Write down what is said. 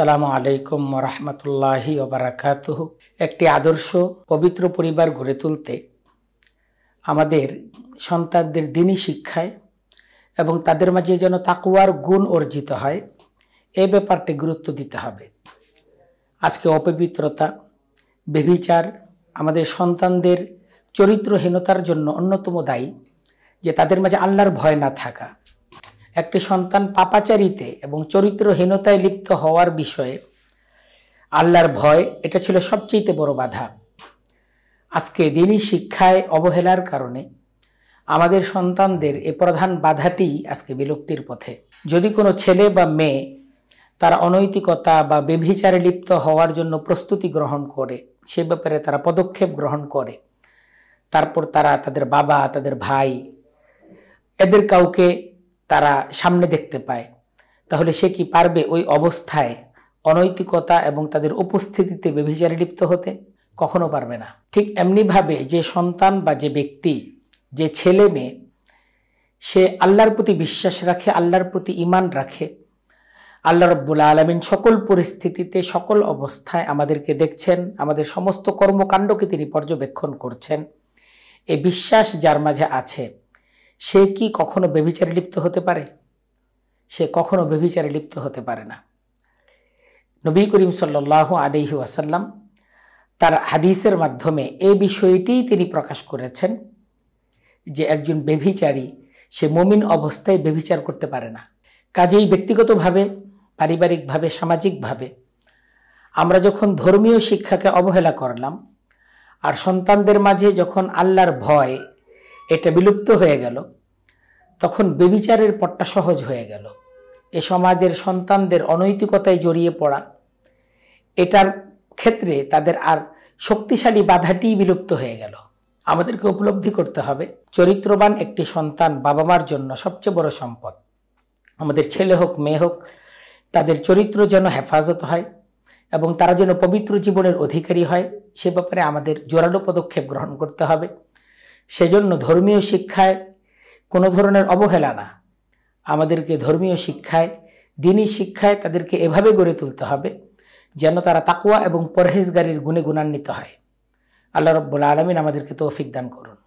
আসসালামু আলাইকুম রহমতুল্লাহি ওবরাকাত একটি আদর্শ পবিত্র পরিবার গড়ে তুলতে আমাদের সন্তানদের দিনই শিক্ষায় এবং তাদের মাঝে যেন তাকুয়ার গুণ অর্জিত হয় এই ব্যাপারটি গুরুত্ব দিতে হবে আজকে অপবিত্রতা বেবিচার আমাদের সন্তানদের চরিত্রহীনতার জন্য অন্যতম দায়ী যে তাদের মাঝে আল্লাহর ভয় না থাকা একটি সন্তান পাপাচারিতে এবং চরিত্রহীনতায় লিপ্ত হওয়ার বিষয়ে আল্লাহর ভয় এটা ছিল সবচেয়ে বড় বাধা আজকে দিনই শিক্ষায় অবহেলার কারণে আমাদের সন্তানদের এ প্রধান বাধাটি আজকে বিলুপ্তির পথে যদি কোনো ছেলে বা মেয়ে তার অনৈতিকতা বা বেভিচারে লিপ্ত হওয়ার জন্য প্রস্তুতি গ্রহণ করে সে ব্যাপারে তারা পদক্ষেপ গ্রহণ করে তারপর তারা তাদের বাবা তাদের ভাই এদের কাউকে তারা সামনে দেখতে পায় তাহলে সে কি পারবে ওই অবস্থায় অনৈতিকতা এবং তাদের উপস্থিতিতে বেভিচারে লিপ্ত হতে কখনো পারবে না ঠিক এমনিভাবে যে সন্তান বা যে ব্যক্তি যে ছেলে মেয়ে সে আল্লাহর প্রতি বিশ্বাস রাখে আল্লাহর প্রতি ইমান রাখে আল্লাহ রব্বুল আলমিন সকল পরিস্থিতিতে সকল অবস্থায় আমাদেরকে দেখছেন আমাদের সমস্ত কর্মকাণ্ডকে তিনি পর্যবেক্ষণ করছেন এ বিশ্বাস যার মাঝে আছে সে কি কখনো বেভিচারে লিপ্ত হতে পারে সে কখনো বেভিচারে লিপ্ত হতে পারে না নবী করিম সাল্লাহ আলহি ওয়াসাল্লাম তার হাদিসের মাধ্যমে এ বিষয়টি তিনি প্রকাশ করেছেন যে একজন বেভিচারী সে মমিন অবস্থায় বেভিচার করতে পারে না কাজেই ব্যক্তিগতভাবে পারিবারিকভাবে সামাজিকভাবে আমরা যখন ধর্মীয় শিক্ষাকে অবহেলা করলাম আর সন্তানদের মাঝে যখন আল্লাহর ভয় এটা বিলুপ্ত হয়ে গেল তখন বেবিচারের পট্টা সহজ হয়ে গেল এ সমাজের সন্তানদের অনৈতিকতায় জড়িয়ে পড়া এটার ক্ষেত্রে তাদের আর শক্তিশালী বাধাটি বিলুপ্ত হয়ে গেল আমাদেরকে উপলব্ধি করতে হবে চরিত্রবান একটি সন্তান বাবা মার জন্য সবচেয়ে বড় সম্পদ আমাদের ছেলে হোক মেয়ে হোক তাদের চরিত্র যেন হেফাজত হয় এবং তারা যেন পবিত্র জীবনের অধিকারী হয় সে ব্যাপারে আমাদের জোরালো পদক্ষেপ গ্রহণ করতে হবে সেজন্য ধর্মীয় শিক্ষায় কোনো ধরনের অবহেলা না আমাদেরকে ধর্মীয় শিক্ষায় দিনী শিক্ষায় তাদেরকে এভাবে গড়ে তুলতে হবে যেন তারা তাকুয়া এবং পরহেজগারির গুণে গুণান্বিত হয় আল্লাহ রব্বুল আলমিন আমাদেরকে তৌফিক দান করুন